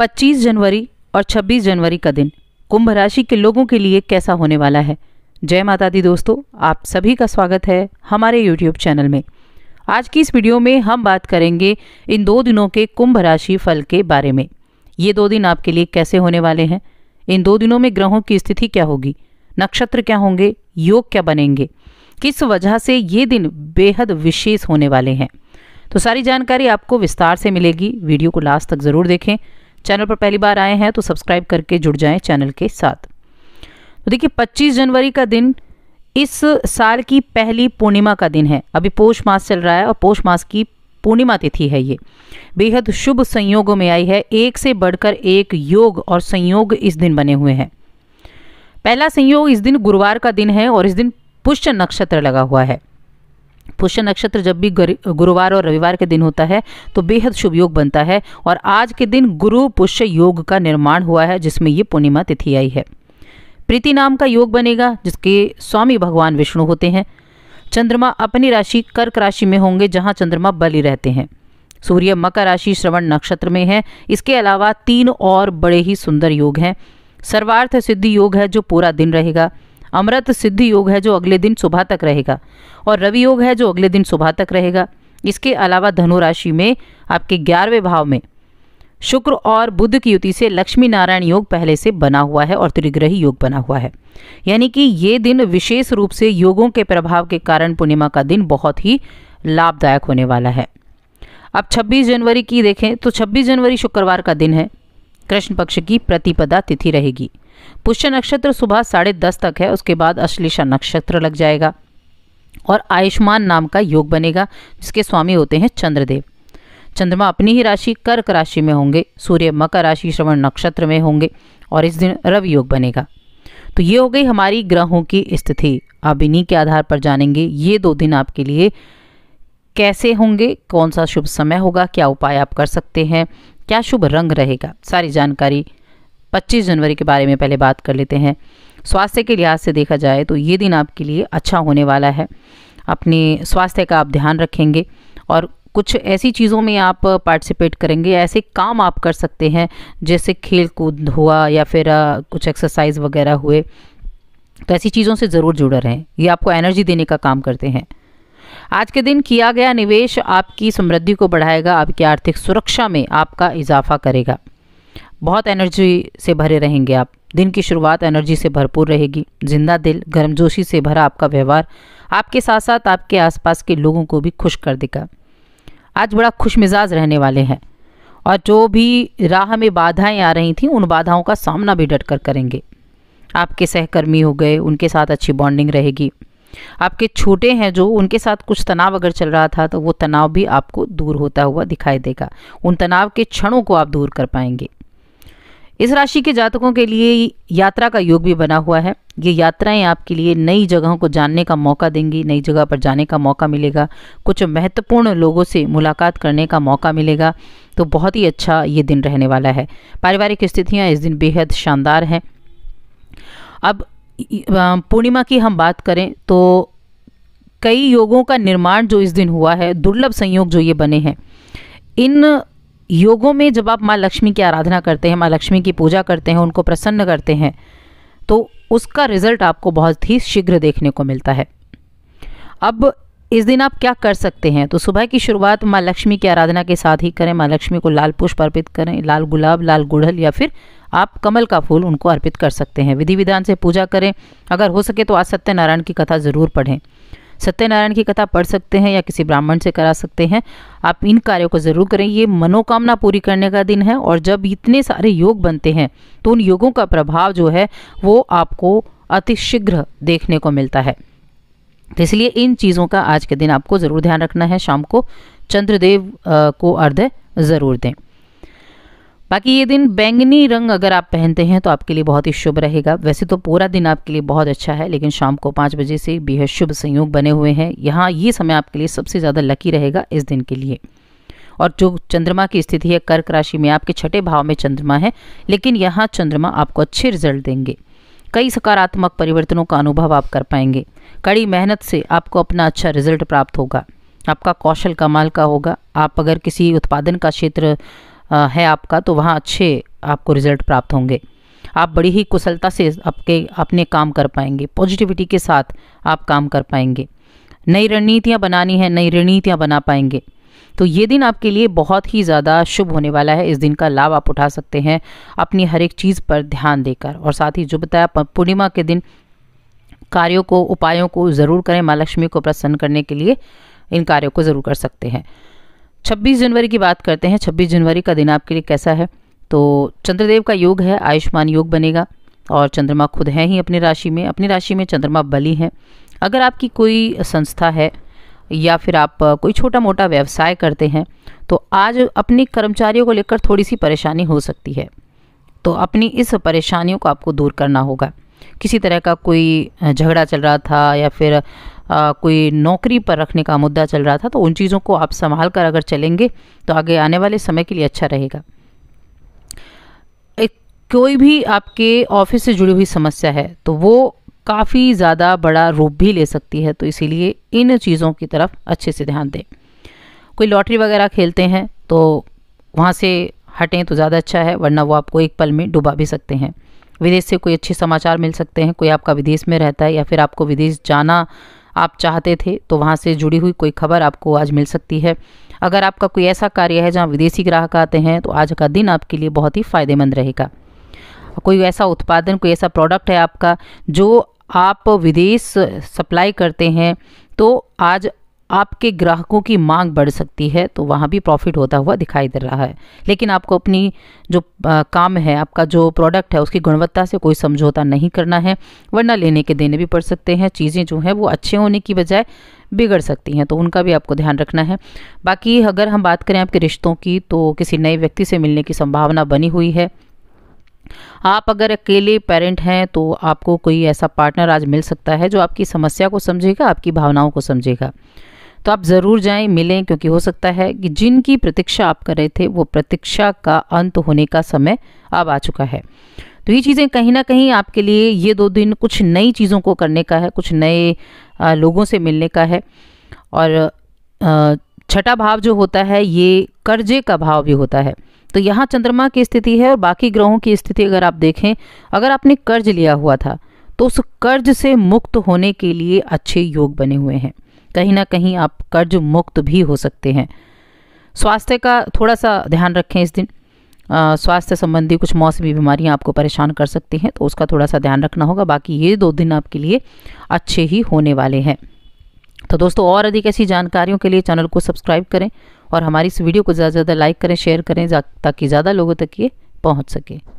25 जनवरी और 26 जनवरी का दिन कुंभ राशि के लोगों के लिए कैसा होने वाला है जय माता दी दोस्तों आप सभी का स्वागत है हमारे यूट्यूब चैनल में आज की इस वीडियो में हम बात करेंगे इन दो दिनों के कुंभ राशि फल के बारे में ये दो दिन आपके लिए कैसे होने वाले हैं इन दो दिनों में ग्रहों की स्थिति क्या होगी नक्षत्र क्या होंगे योग क्या बनेंगे किस वजह से ये दिन बेहद विशेष होने वाले हैं तो सारी जानकारी आपको विस्तार से मिलेगी वीडियो को लास्ट तक ज़रूर देखें चैनल पर पहली बार आए हैं तो सब्सक्राइब करके जुड़ जाएं चैनल के साथ तो देखिए 25 जनवरी का दिन इस साल की पहली पूर्णिमा का दिन है अभी पोष मास चल रहा है और पोष मास की पूर्णिमा तिथि है ये बेहद शुभ संयोगों में आई है एक से बढ़कर एक योग और संयोग इस दिन बने हुए हैं पहला संयोग इस दिन गुरुवार का दिन है और इस दिन पुष्य नक्षत्र लगा हुआ है पुष्य नक्षत्र जब भी गुरुवार और रविवार के दिन होता है तो बेहद शुभ योग बनता है और आज के दिन गुरु पुष्य योग का निर्माण हुआ है जिसमें ये पूर्णिमा तिथि आई है प्रीति नाम का योग बनेगा जिसके स्वामी भगवान विष्णु होते हैं चंद्रमा अपनी राशि कर्क राशि में होंगे जहां चंद्रमा बलि रहते हैं सूर्य मकर राशि श्रवण नक्षत्र में है इसके अलावा तीन और बड़े ही सुंदर योग हैं सर्वार्थ सिद्धि योग है जो पूरा दिन रहेगा अमृत सिद्धि योग है जो अगले दिन सुबह तक रहेगा और रवि योग है जो अगले दिन सुबह तक रहेगा इसके अलावा धनु राशि में आपके ग्यारहवें भाव में शुक्र और बुद्ध की युति से लक्ष्मी नारायण योग पहले से बना हुआ है और त्रिग्रही योग बना हुआ है यानी कि ये दिन विशेष रूप से योगों के प्रभाव के कारण पूर्णिमा का दिन बहुत ही लाभदायक होने वाला है अब 26 जनवरी की देखें तो 26 जनवरी शुक्रवार का दिन है कृष्ण पक्ष की प्रतिपदा तिथि रहेगी पुष्य नक्षत्र सुबह साढ़े दस तक है उसके बाद अश्लेषा नक्षत्र लग जाएगा और आयुष्मान नाम का योग बनेगा जिसके स्वामी होते हैं चंद्रदेव चंद्रमा अपनी ही राशि कर्क राशि में होंगे सूर्य मकर राशि श्रवण नक्षत्र में होंगे और इस दिन रवि योग बनेगा तो ये हो गई हमारी ग्रहों की स्थिति आप इन्हीं के आधार पर जानेंगे ये दो दिन आपके लिए कैसे होंगे कौन सा शुभ समय होगा क्या उपाय आप कर सकते हैं क्या शुभ रंग रहेगा सारी जानकारी पच्चीस जनवरी के बारे में पहले बात कर लेते हैं स्वास्थ्य के लिहाज से देखा जाए तो ये दिन आपके लिए अच्छा होने वाला है अपने स्वास्थ्य का आप ध्यान रखेंगे और कुछ ऐसी चीज़ों में आप पार्टिसिपेट करेंगे ऐसे काम आप कर सकते हैं जैसे खेल कूद हुआ या फिर कुछ एक्सरसाइज वगैरह हुए तो ऐसी चीज़ों से ज़रूर जुड़े रहें ये आपको एनर्जी देने का काम करते हैं आज के दिन किया गया निवेश आपकी समृद्धि को बढ़ाएगा आपकी आर्थिक सुरक्षा में आपका इजाफा करेगा बहुत एनर्जी से भरे रहेंगे आप दिन की शुरुआत एनर्जी से भरपूर रहेगी जिंदा दिल गर्मजोशी से भरा आपका व्यवहार आपके साथ साथ आपके आसपास के लोगों को भी खुश कर देगा आज बड़ा खुश मिजाज रहने वाले हैं और जो भी राह में बाधाएं आ रही थी उन बाधाओं का सामना भी डट कर करेंगे आपके सहकर्मी हो गए उनके साथ अच्छी बॉन्डिंग रहेगी आपके छोटे हैं जो उनके साथ कुछ तनाव अगर चल रहा था तो वो तनाव भी आपको दूर होता हुआ दिखाई देगा उन तनाव के क्षणों को आप दूर कर पाएंगे इस राशि के जातकों के लिए यात्रा का योग भी बना हुआ है ये यात्राएं आपके लिए नई जगहों को जानने का मौका देंगी नई जगह पर जाने का मौका मिलेगा कुछ महत्वपूर्ण लोगों से मुलाकात करने का मौका मिलेगा तो बहुत ही अच्छा ये दिन रहने वाला है पारिवारिक स्थितियाँ इस दिन बेहद शानदार हैं अब पूर्णिमा की हम बात करें तो कई योगों का निर्माण जो इस दिन हुआ है दुर्लभ संयोग जो ये बने हैं इन योगों में जब आप माँ लक्ष्मी की आराधना करते हैं माँ लक्ष्मी की पूजा करते हैं उनको प्रसन्न करते हैं तो उसका रिजल्ट आपको बहुत ही शीघ्र देखने को मिलता है अब इस दिन आप क्या कर सकते हैं तो सुबह की शुरुआत माँ लक्ष्मी की आराधना के साथ ही करें माँ लक्ष्मी को लाल पुष्प अर्पित करें लाल गुलाब लाल गुड़हल या फिर आप कमल का फूल उनको अर्पित कर सकते हैं विधि विधान से पूजा करें अगर हो सके तो आज सत्यनारायण की कथा ज़रूर पढ़ें सत्यनारायण की कथा पढ़ सकते हैं या किसी ब्राह्मण से करा सकते हैं आप इन कार्यों को जरूर करें ये मनोकामना पूरी करने का दिन है और जब इतने सारे योग बनते हैं तो उन योगों का प्रभाव जो है वो आपको अतिशीघ्र देखने को मिलता है तो इसलिए इन चीज़ों का आज के दिन आपको ज़रूर ध्यान रखना है शाम को चंद्रदेव को अर्ध ज़रूर दें बाकी ये दिन बैंगनी रंग अगर आप पहनते हैं तो आपके लिए बहुत ही शुभ रहेगा वैसे तो पूरा दिन आपके लिए बहुत अच्छा है लेकिन शाम को पाँच बजे से बेहद शुभ संयोग बने हुए हैं यहाँ ये समय आपके लिए सबसे ज़्यादा लकी रहेगा इस दिन के लिए और जो चंद्रमा की स्थिति है कर्क राशि में आपके छठे भाव में चंद्रमा है लेकिन यहाँ चंद्रमा आपको अच्छे रिजल्ट देंगे कई सकारात्मक परिवर्तनों का अनुभव आप कर पाएंगे कड़ी मेहनत से आपको अपना अच्छा रिजल्ट प्राप्त होगा आपका कौशल कमाल का होगा आप अगर किसी उत्पादन का क्षेत्र है आपका तो वहाँ अच्छे आपको रिजल्ट प्राप्त होंगे आप बड़ी ही कुशलता से आपके अपने काम कर पाएंगे पॉजिटिविटी के साथ आप काम कर पाएंगे नई रणनीतियाँ बनानी है नई रणनीतियाँ बना पाएंगे तो ये दिन आपके लिए बहुत ही ज़्यादा शुभ होने वाला है इस दिन का लाभ आप उठा सकते हैं अपनी हर एक चीज़ पर ध्यान देकर और साथ ही जो बताया पूर्णिमा के दिन कार्यों को उपायों को ज़रूर करें माँ लक्ष्मी को प्रसन्न करने के लिए इन कार्यों को ज़रूर कर सकते हैं छब्बीस जनवरी की बात करते हैं छब्बीस जनवरी का दिन आपके लिए कैसा है तो चंद्रदेव का योग है आयुष्मान योग बनेगा और चंद्रमा खुद हैं ही अपनी राशि में अपनी राशि में चंद्रमा बली है अगर आपकी कोई संस्था है या फिर आप कोई छोटा मोटा व्यवसाय करते हैं तो आज अपने कर्मचारियों को लेकर थोड़ी सी परेशानी हो सकती है तो अपनी इस परेशानियों को आपको दूर करना होगा किसी तरह का कोई झगड़ा चल रहा था या फिर आ, कोई नौकरी पर रखने का मुद्दा चल रहा था तो उन चीज़ों को आप संभाल कर अगर चलेंगे तो आगे आने वाले समय के लिए अच्छा रहेगा एक कोई भी आपके ऑफिस से जुड़ी हुई समस्या है तो वो काफ़ी ज़्यादा बड़ा रूप भी ले सकती है तो इसीलिए इन चीज़ों की तरफ अच्छे से ध्यान दें कोई लॉटरी वगैरह खेलते हैं तो वहाँ से हटें तो ज़्यादा अच्छा है वरना वो आपको एक पल में डुबा भी सकते हैं विदेश से कोई अच्छे समाचार मिल सकते हैं कोई आपका विदेश में रहता है या फिर आपको विदेश जाना आप चाहते थे तो वहाँ से जुड़ी हुई कोई खबर आपको आज मिल सकती है अगर आपका कोई ऐसा कार्य है जहाँ विदेशी ग्राहक आते हैं तो आज का दिन आपके लिए बहुत ही फ़ायदेमंद रहेगा कोई ऐसा उत्पादन कोई ऐसा प्रोडक्ट है आपका जो आप विदेश सप्लाई करते हैं तो आज आपके ग्राहकों की मांग बढ़ सकती है तो वहाँ भी प्रॉफिट होता हुआ दिखाई दे रहा है लेकिन आपको अपनी जो आ, काम है आपका जो प्रोडक्ट है उसकी गुणवत्ता से कोई समझौता नहीं करना है वरना लेने के देने भी पड़ सकते हैं चीज़ें जो हैं वो अच्छे होने की बजाय बिगड़ सकती हैं तो उनका भी आपको ध्यान रखना है बाकी अगर हम बात करें आपके रिश्तों की तो किसी नए व्यक्ति से मिलने की संभावना बनी हुई है आप अगर अकेले पेरेंट हैं तो आपको कोई ऐसा पार्टनर आज मिल सकता है जो आपकी समस्या को समझेगा आपकी भावनाओं को समझेगा तो आप ज़रूर जाएं मिलें क्योंकि हो सकता है कि जिनकी प्रतीक्षा आप कर रहे थे वो प्रतीक्षा का अंत होने का समय अब आ चुका है तो ये चीज़ें कहीं ना कहीं आपके लिए ये दो दिन कुछ नई चीज़ों को करने का है कुछ नए लोगों से मिलने का है और छठा भाव जो होता है ये कर्जे का भाव भी होता है तो यहाँ चंद्रमा की स्थिति है और बाकी ग्रहों की स्थिति अगर आप देखें अगर आपने कर्ज लिया हुआ था तो उस कर्ज से मुक्त होने के लिए अच्छे योग बने हुए हैं कहीं ना कहीं आप कर्ज मुक्त भी हो सकते हैं स्वास्थ्य का थोड़ा सा ध्यान रखें इस दिन स्वास्थ्य संबंधी कुछ मौसमी बीमारियां आपको परेशान कर सकती हैं तो उसका थोड़ा सा ध्यान रखना होगा बाकी ये दो दिन आपके लिए अच्छे ही होने वाले हैं तो दोस्तों और अधिक ऐसी जानकारियों के लिए चैनल को सब्सक्राइब करें और हमारी इस वीडियो को ज़्यादा से ज़्यादा लाइक करें शेयर करें ताकि ज़्यादा लोगों तक ये पहुँच सके